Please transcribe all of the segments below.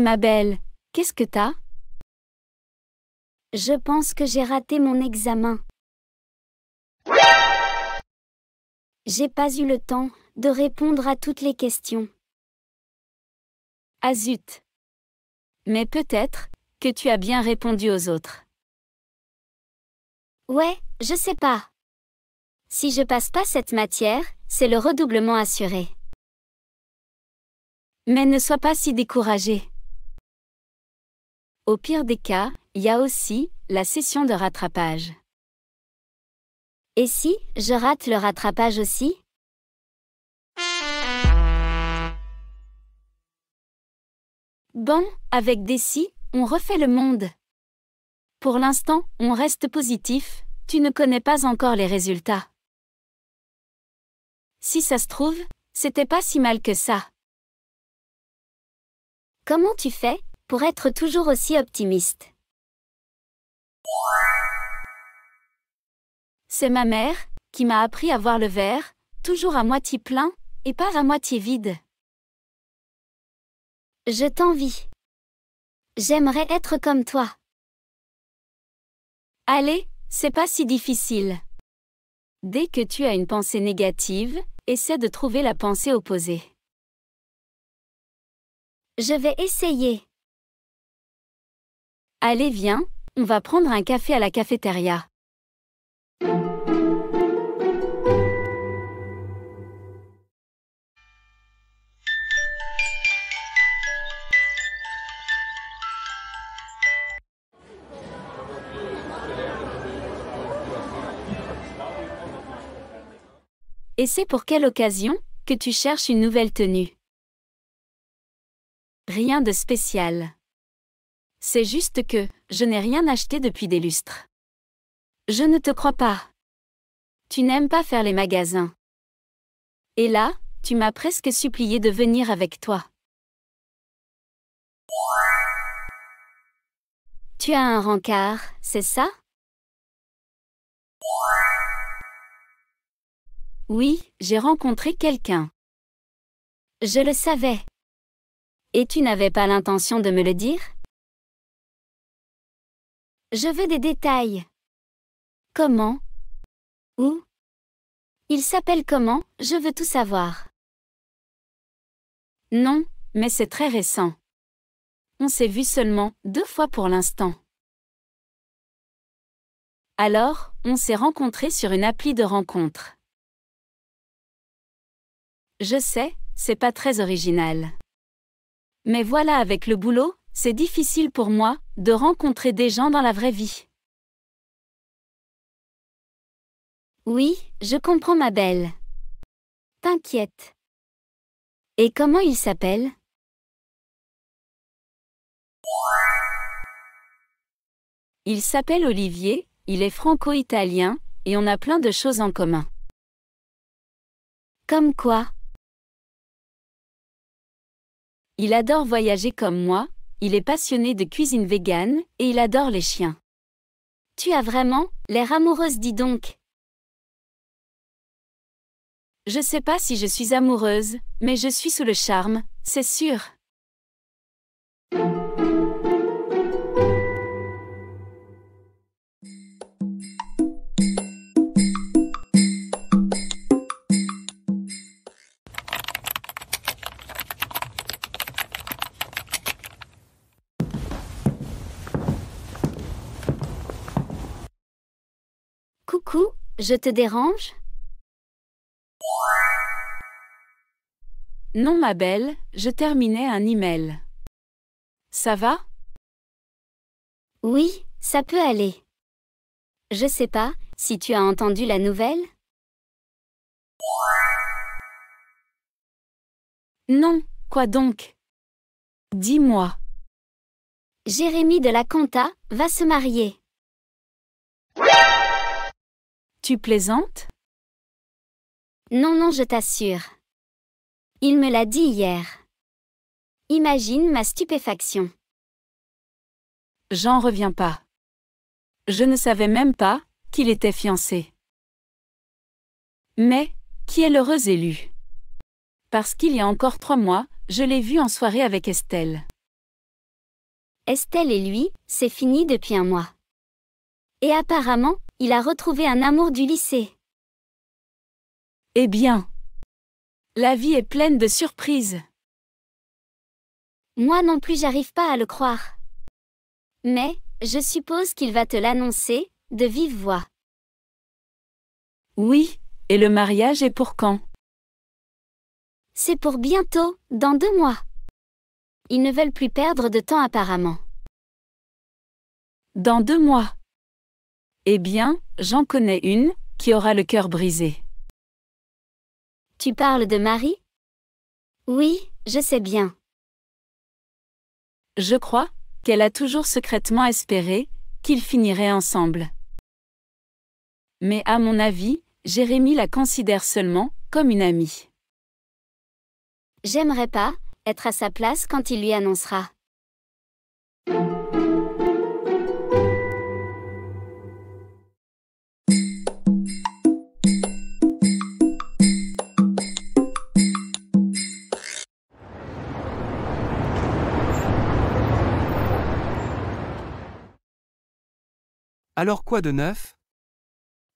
ma belle, qu'est-ce que t'as Je pense que j'ai raté mon examen. J'ai pas eu le temps de répondre à toutes les questions. Ah Mais peut-être que tu as bien répondu aux autres. Ouais, je sais pas. Si je passe pas cette matière, c'est le redoublement assuré. Mais ne sois pas si découragée. Au pire des cas, il y a aussi la session de rattrapage. Et si je rate le rattrapage aussi Bon, avec des on refait le monde. Pour l'instant, on reste positif, tu ne connais pas encore les résultats. Si ça se trouve, c'était pas si mal que ça. Comment tu fais pour être toujours aussi optimiste. C'est ma mère qui m'a appris à voir le verre, toujours à moitié plein et pas à moitié vide. Je t'envie. J'aimerais être comme toi. Allez, c'est pas si difficile. Dès que tu as une pensée négative, essaie de trouver la pensée opposée. Je vais essayer. Allez, viens, on va prendre un café à la cafétéria. Et c'est pour quelle occasion que tu cherches une nouvelle tenue Rien de spécial. C'est juste que, je n'ai rien acheté depuis des lustres. Je ne te crois pas. Tu n'aimes pas faire les magasins. Et là, tu m'as presque supplié de venir avec toi. Tu as un rencard, c'est ça Oui, j'ai rencontré quelqu'un. Je le savais. Et tu n'avais pas l'intention de me le dire je veux des détails. Comment Où Il s'appelle comment Je veux tout savoir. Non, mais c'est très récent. On s'est vu seulement deux fois pour l'instant. Alors, on s'est rencontrés sur une appli de rencontre. Je sais, c'est pas très original. Mais voilà avec le boulot, c'est difficile pour moi, de rencontrer des gens dans la vraie vie. Oui, je comprends ma belle. T'inquiète. Et comment il s'appelle Il s'appelle Olivier, il est franco-italien, et on a plein de choses en commun. Comme quoi Il adore voyager comme moi, il est passionné de cuisine végane et il adore les chiens. Tu as vraiment l'air amoureuse, dis donc. Je sais pas si je suis amoureuse, mais je suis sous le charme, c'est sûr. Coucou, je te dérange Non ma belle, je terminais un email. Ça va Oui, ça peut aller. Je sais pas si tu as entendu la nouvelle Non, quoi donc Dis-moi. Jérémy de la Conta va se marier. Tu plaisantes Non, non, je t'assure. Il me l'a dit hier. Imagine ma stupéfaction. J'en reviens pas. Je ne savais même pas qu'il était fiancé. Mais, qui est l'heureuse élue Parce qu'il y a encore trois mois, je l'ai vu en soirée avec Estelle. Estelle et lui, c'est fini depuis un mois. Et apparemment, il a retrouvé un amour du lycée. Eh bien, la vie est pleine de surprises. Moi non plus j'arrive pas à le croire. Mais, je suppose qu'il va te l'annoncer, de vive voix. Oui, et le mariage est pour quand C'est pour bientôt, dans deux mois. Ils ne veulent plus perdre de temps apparemment. Dans deux mois eh bien, j'en connais une, qui aura le cœur brisé. Tu parles de Marie Oui, je sais bien. Je crois qu'elle a toujours secrètement espéré qu'ils finiraient ensemble. Mais à mon avis, Jérémy la considère seulement comme une amie. J'aimerais pas être à sa place quand il lui annoncera. Alors quoi de neuf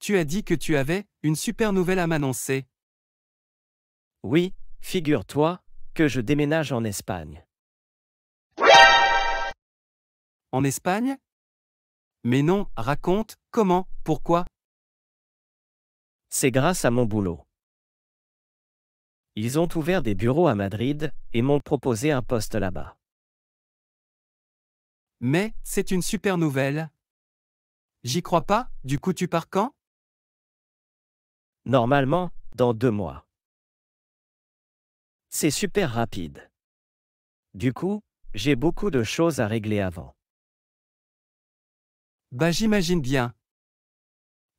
Tu as dit que tu avais une super nouvelle à m'annoncer. Oui, figure-toi que je déménage en Espagne. En Espagne Mais non, raconte, comment, pourquoi C'est grâce à mon boulot. Ils ont ouvert des bureaux à Madrid et m'ont proposé un poste là-bas. Mais c'est une super nouvelle. J'y crois pas, du coup tu pars quand Normalement, dans deux mois. C'est super rapide. Du coup, j'ai beaucoup de choses à régler avant. Bah j'imagine bien.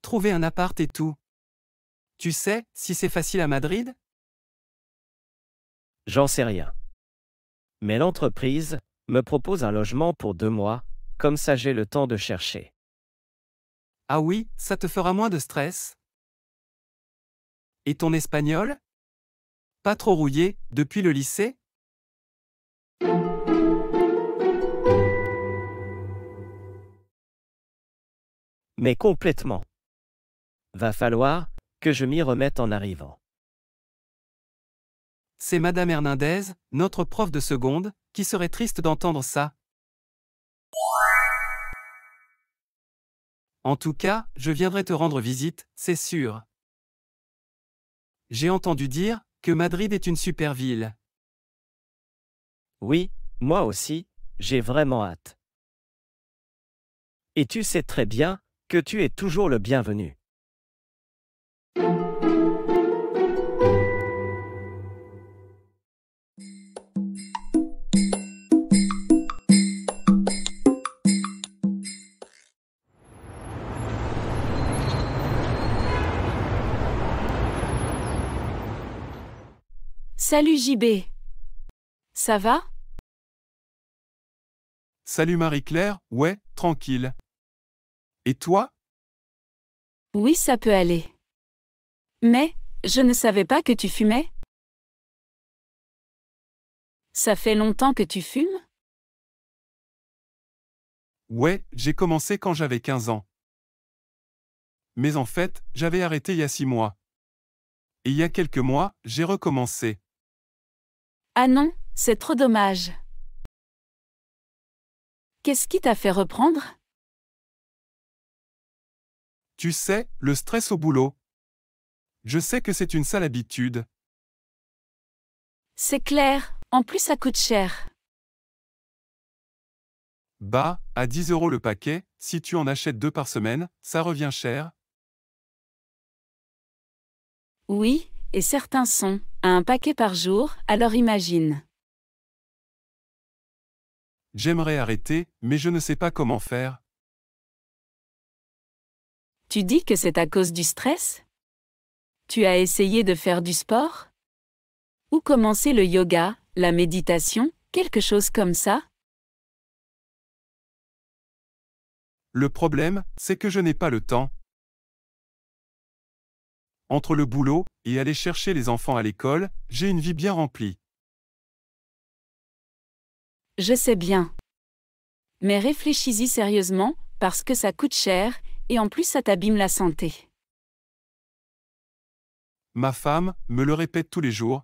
Trouver un appart et tout. Tu sais, si c'est facile à Madrid J'en sais rien. Mais l'entreprise me propose un logement pour deux mois, comme ça j'ai le temps de chercher. Ah oui, ça te fera moins de stress. Et ton espagnol Pas trop rouillé, depuis le lycée Mais complètement. Va falloir que je m'y remette en arrivant. C'est Madame Hernandez, notre prof de seconde, qui serait triste d'entendre ça. En tout cas, je viendrai te rendre visite, c'est sûr. J'ai entendu dire que Madrid est une super ville. Oui, moi aussi, j'ai vraiment hâte. Et tu sais très bien que tu es toujours le bienvenu. Salut JB. Ça va Salut Marie-Claire, ouais, tranquille. Et toi Oui, ça peut aller. Mais, je ne savais pas que tu fumais. Ça fait longtemps que tu fumes Ouais, j'ai commencé quand j'avais 15 ans. Mais en fait, j'avais arrêté il y a 6 mois. Et il y a quelques mois, j'ai recommencé. Ah non, c'est trop dommage. Qu'est-ce qui t'a fait reprendre Tu sais, le stress au boulot. Je sais que c'est une sale habitude. C'est clair, en plus ça coûte cher. Bah, à 10 euros le paquet, si tu en achètes deux par semaine, ça revient cher. Oui, et certains sont. Un paquet par jour, alors imagine. J'aimerais arrêter, mais je ne sais pas comment faire. Tu dis que c'est à cause du stress Tu as essayé de faire du sport Ou commencer le yoga, la méditation, quelque chose comme ça Le problème, c'est que je n'ai pas le temps, entre le boulot et aller chercher les enfants à l'école, j'ai une vie bien remplie. Je sais bien. Mais réfléchis-y sérieusement, parce que ça coûte cher, et en plus ça t'abîme la santé. Ma femme me le répète tous les jours.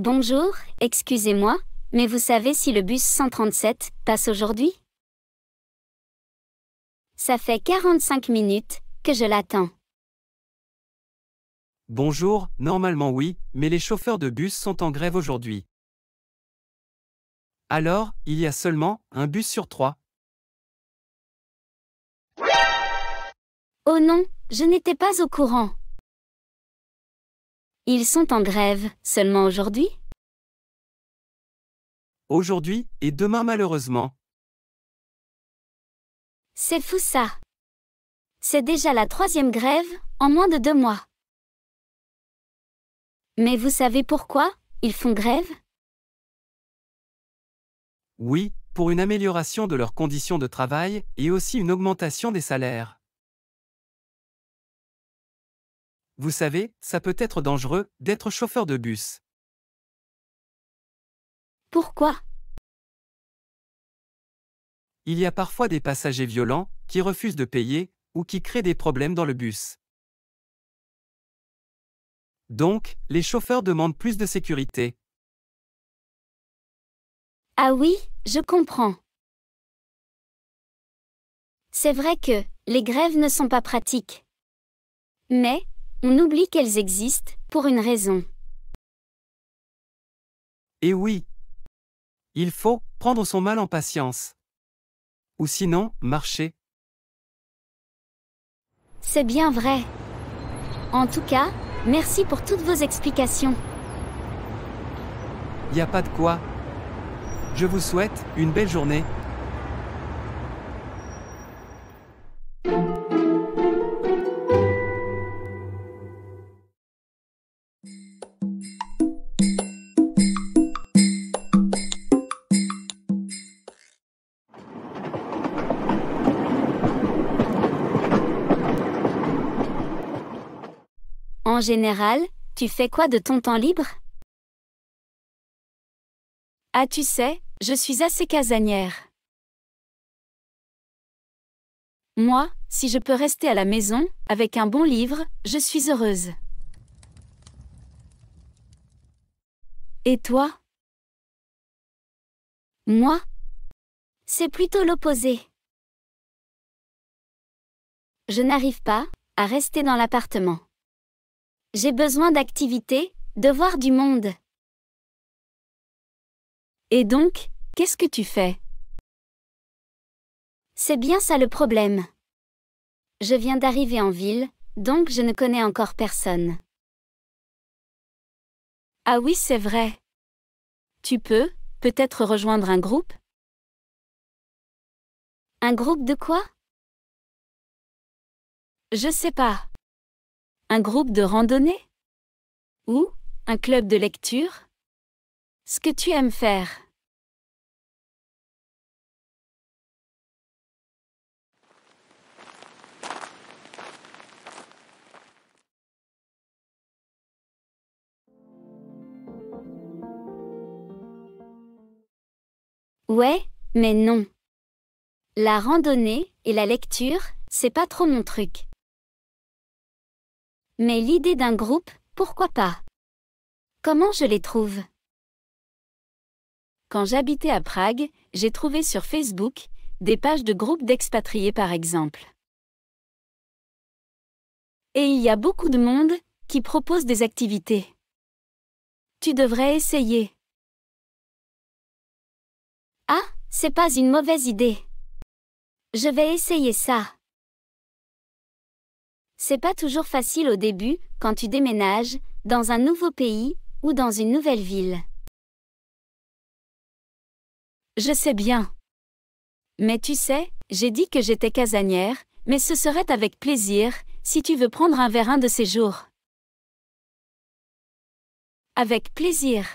Bonjour, excusez-moi, mais vous savez si le bus 137 passe aujourd'hui Ça fait 45 minutes que je l'attends. Bonjour, normalement oui, mais les chauffeurs de bus sont en grève aujourd'hui. Alors, il y a seulement un bus sur trois. Oh non, je n'étais pas au courant. Ils sont en grève, seulement aujourd'hui Aujourd'hui et demain malheureusement. C'est fou ça. C'est déjà la troisième grève, en moins de deux mois. Mais vous savez pourquoi ils font grève Oui, pour une amélioration de leurs conditions de travail et aussi une augmentation des salaires. Vous savez, ça peut être dangereux d'être chauffeur de bus. Pourquoi Il y a parfois des passagers violents qui refusent de payer ou qui créent des problèmes dans le bus. Donc, les chauffeurs demandent plus de sécurité. Ah oui, je comprends. C'est vrai que les grèves ne sont pas pratiques. Mais, on oublie qu'elles existent, pour une raison. Et eh oui Il faut prendre son mal en patience. Ou sinon, marcher. C'est bien vrai. En tout cas, merci pour toutes vos explications. Y a pas de quoi. Je vous souhaite une belle journée. En général, tu fais quoi de ton temps libre Ah tu sais, je suis assez casanière. Moi, si je peux rester à la maison, avec un bon livre, je suis heureuse. Et toi Moi C'est plutôt l'opposé. Je n'arrive pas à rester dans l'appartement. J'ai besoin d'activité, de voir du monde. Et donc, qu'est-ce que tu fais C'est bien ça le problème. Je viens d'arriver en ville, donc je ne connais encore personne. Ah oui, c'est vrai. Tu peux, peut-être rejoindre un groupe Un groupe de quoi Je sais pas. Un groupe de randonnée Ou un club de lecture Ce que tu aimes faire. Ouais, mais non. La randonnée et la lecture, c'est pas trop mon truc. Mais l'idée d'un groupe, pourquoi pas Comment je les trouve Quand j'habitais à Prague, j'ai trouvé sur Facebook des pages de groupes d'expatriés par exemple. Et il y a beaucoup de monde qui propose des activités. Tu devrais essayer. Ah, c'est pas une mauvaise idée. Je vais essayer ça. C'est pas toujours facile au début, quand tu déménages, dans un nouveau pays, ou dans une nouvelle ville. Je sais bien. Mais tu sais, j'ai dit que j'étais casanière, mais ce serait avec plaisir, si tu veux prendre un verre un de ces jours. Avec plaisir.